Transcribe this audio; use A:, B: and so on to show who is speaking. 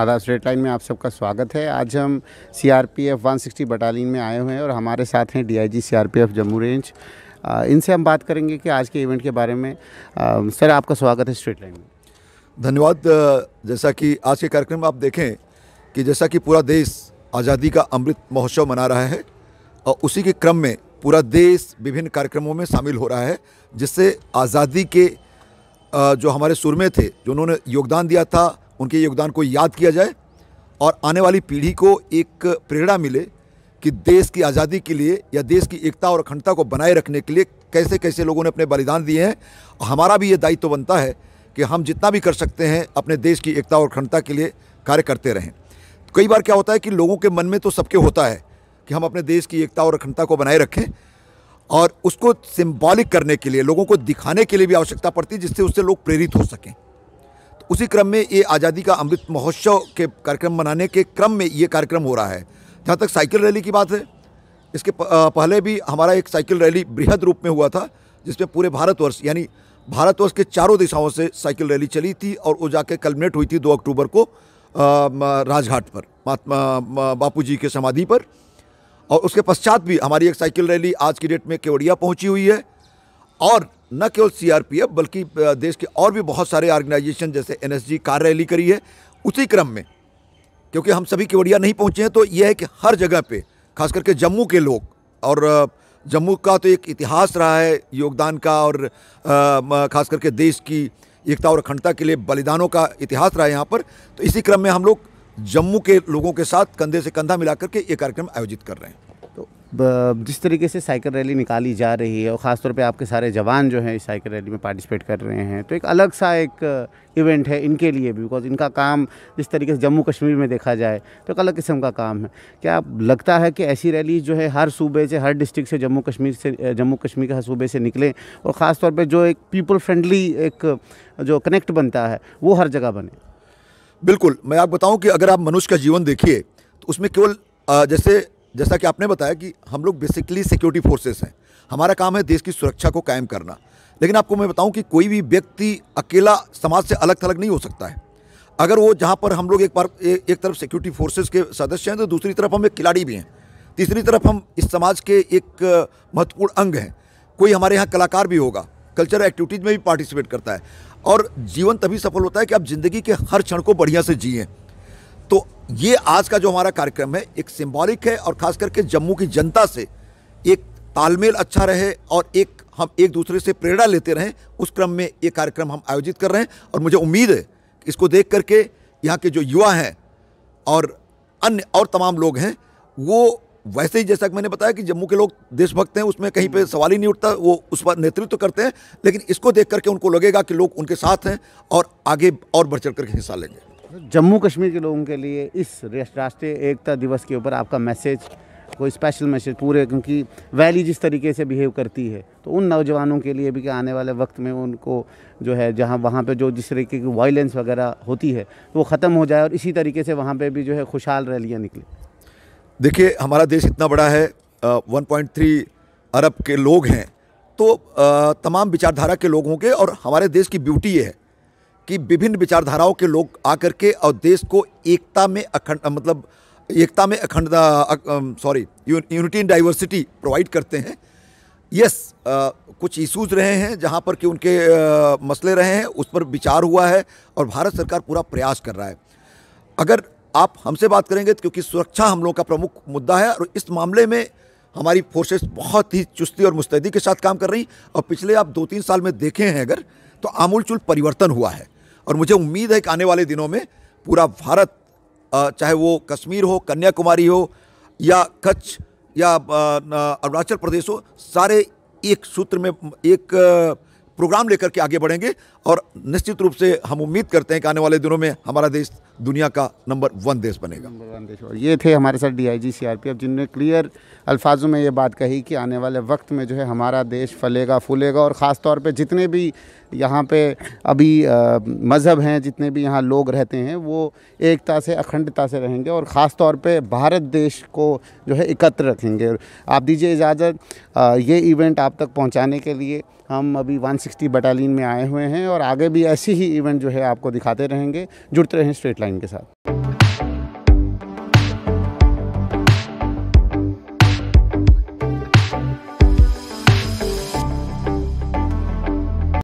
A: आदाब straight line में आप सबका स्वागत है आज हम सीआरपीएफ 160 बटालियन में आए हुए हैं और हमारे साथ हैं डीआईजी सीआरपीएफ जम्मू रेंज इनसे हम बात करेंगे कि आज के इवेंट के
B: बारे में आ, सर आपका स्वागत है स्ट्रेट लाइन में धन्यवाद जैसा कि आज के कार्यक्रम में आप देखें कि जैसा कि पूरा देश आज़ादी का अमृत महोत्सव मना रहा है और उसी के क्रम में पूरा देश विभिन्न कार्यक्रमों में शामिल हो रहा है जिससे आज़ादी के जो हमारे सुरमे थे जो उन्होंने योगदान दिया था उनके योगदान को याद किया जाए और आने वाली पीढ़ी को एक प्रेरणा मिले कि देश की आज़ादी के लिए या देश की एकता और अखंडता को बनाए रखने के लिए कैसे कैसे लोगों ने अपने बलिदान दिए हैं हमारा भी ये दायित्व तो बनता है कि हम जितना भी कर सकते हैं अपने देश की एकता और अखंडता के लिए कार्य करते रहें कई बार क्या होता है कि लोगों के मन में तो सबके होता है कि हम अपने देश की एकता और अखंडता को बनाए रखें और उसको सिम्बॉलिक करने के लिए लोगों को दिखाने के लिए भी आवश्यकता पड़ती है जिससे उससे लोग प्रेरित हो सकें उसी क्रम में ये आज़ादी का अमृत महोत्सव के कार्यक्रम मनाने के क्रम में ये कार्यक्रम हो रहा है जहाँ तक साइकिल रैली की बात है इसके पहले भी हमारा एक साइकिल रैली बृहद रूप में हुआ था जिसमें पूरे भारतवर्ष यानी भारतवर्ष के चारों दिशाओं से साइकिल रैली चली थी और वो जाके कलमिनेट हुई थी दो अक्टूबर को राजघाट पर महात्मा बापू जी के समाधि पर और उसके पश्चात भी हमारी एक साइकिल रैली आज की डेट में केवड़िया पहुँची हुई है और न केवल सीआरपीएफ बल्कि देश के और भी बहुत सारे ऑर्गेनाइजेशन जैसे एनएसजी कार रैली करी है उसी क्रम में क्योंकि हम सभी केवड़िया नहीं पहुंचे हैं तो यह है कि हर जगह पे खास करके जम्मू के लोग और जम्मू का तो एक इतिहास रहा है योगदान का और ख़ास करके देश की एकता और अखंडता के लिए बलिदानों का इतिहास रहा है यहाँ पर तो इसी क्रम में हम लोग जम्मू के लोगों के साथ कंधे से कंधा मिलाकर के ये कार्यक्रम आयोजित कर रहे हैं
A: जिस तरीके से साइकिल रैली निकाली जा रही है और ख़ासतौर पे आपके सारे जवान जो हैं इस साइकिल रैली में पार्टिसिपेट कर रहे हैं तो एक अलग सा एक इवेंट uh, है इनके लिए भी बिकॉज इनका काम जिस तरीके से जम्मू कश्मीर में देखा जाए तो एक अलग किस्म का काम है क्या लगता है कि ऐसी रैली जो है हर सूबे से हर डिस्ट्रिक्ट से जम्मू कश्मीर से uh, जम्मू कश्मीर के हर सूबे से निकलें और ख़ासतौर पर जो एक
B: पीपल फ्रेंडली एक uh, जो कनेक्ट बनता है वो हर जगह बने बिल्कुल मैं आप बताऊँ कि अगर आप मनुष्य का जीवन देखिए तो उसमें केवल जैसे जैसा कि आपने बताया कि हम लोग बेसिकली सिक्योरिटी फोर्सेस हैं हमारा काम है देश की सुरक्षा को कायम करना लेकिन आपको मैं बताऊं कि कोई भी व्यक्ति अकेला समाज से अलग थलग नहीं हो सकता है अगर वो जहाँ पर हम लोग एक बार एक तरफ सिक्योरिटी फोर्सेज के सदस्य हैं तो दूसरी तरफ हम एक खिलाड़ी भी हैं तीसरी तरफ हम इस समाज के एक महत्वपूर्ण अंग हैं कोई हमारे यहाँ कलाकार भी होगा कल्चरल एक्टिविटीज़ में भी पार्टिसिपेट करता है और जीवन तभी सफल होता है कि आप ज़िंदगी के हर क्षण को बढ़िया से जिएँ तो ये आज का जो हमारा कार्यक्रम है एक सिम्बॉलिक है और ख़ास करके जम्मू की जनता से एक तालमेल अच्छा रहे और एक हम एक दूसरे से प्रेरणा लेते रहें उस क्रम में ये कार्यक्रम हम आयोजित कर रहे हैं और मुझे उम्मीद है कि इसको देख करके यहाँ के जो युवा हैं और अन्य और तमाम लोग हैं वो वैसे ही जैसा कि मैंने बताया कि जम्मू के लोग देशभक्त हैं उसमें कहीं पे सवाल ही नहीं उठता वो उस पर नेतृत्व तो करते हैं लेकिन इसको देख करके उनको लगेगा कि लोग उनके साथ हैं और आगे और बढ़ चढ़ करके हिस्सा लेंगे जम्मू
A: कश्मीर के लोगों के लिए इस राष्ट्रीय एकता दिवस के ऊपर आपका मैसेज कोई स्पेशल मैसेज पूरे क्योंकि वैली जिस तरीके से बिहेव करती है तो उन नौजवानों के लिए भी कि आने वाले वक्त में उनको जो है जहाँ वहाँ पे जो जिस तरीके की वायलेंस वगैरह होती है तो वो ख़त्म हो जाए
B: और इसी तरीके से वहाँ पे भी जो है खुशहाल रैलियाँ निकले देखिए हमारा देश इतना बड़ा है वन पॉइंट थ्री अरब के लोग हैं तो आ, तमाम विचारधारा के लोगों के और हमारे देश की ब्यूटी ये है कि विभिन्न विचारधाराओं के लोग आकर के और देश को एकता में अखंड मतलब एकता में अखंड sorry unity in diversity provide करते हैं यस yes, कुछ इश्यूज रहे हैं जहां पर कि उनके आ, मसले रहे हैं उस पर विचार हुआ है और भारत सरकार पूरा प्रयास कर रहा है अगर आप हमसे बात करेंगे तो क्योंकि सुरक्षा हम लोगों का प्रमुख मुद्दा है और इस मामले में हमारी फोर्सेस बहुत ही चुस्ती और मुस्तैदी के साथ काम कर रही और पिछले आप दो तीन साल में देखे हैं अगर तो आमूलचूल परिवर्तन हुआ है और मुझे उम्मीद है कि आने वाले दिनों में पूरा भारत चाहे वो कश्मीर हो कन्याकुमारी हो या कच्छ या अरुणाचल प्रदेश हो सारे एक सूत्र में एक प्रोग्राम लेकर के आगे बढ़ेंगे और निश्चित रूप से हम उम्मीद करते हैं कि आने वाले दिनों में हमारा देश दुनिया का नंबर वन देश बनेगा नंबर वन देश ये थे हमारे साथ डीआईजी सीआरपीएफ जिनने क्लियर
A: अल्फाजों में ये बात कही कि आने वाले वक्त में जो है हमारा देश फलेगा फूलेगा और ख़ास तौर पे जितने भी यहाँ पे अभी मज़हब हैं जितने भी यहाँ लोग रहते हैं वो एकता से अखंडता से रहेंगे और ख़ास तौर पर भारत देश को जो है एकत्र रखेंगे आप दीजिए इजाज़त ये इवेंट आप तक पहुँचाने के लिए हम अभी 160 बटालियन में आए हुए हैं और आगे भी ऐसी ही इवेंट जो है आपको दिखाते रहेंगे जुड़ते रहें स्ट्रेट लाइन टाइम के साथ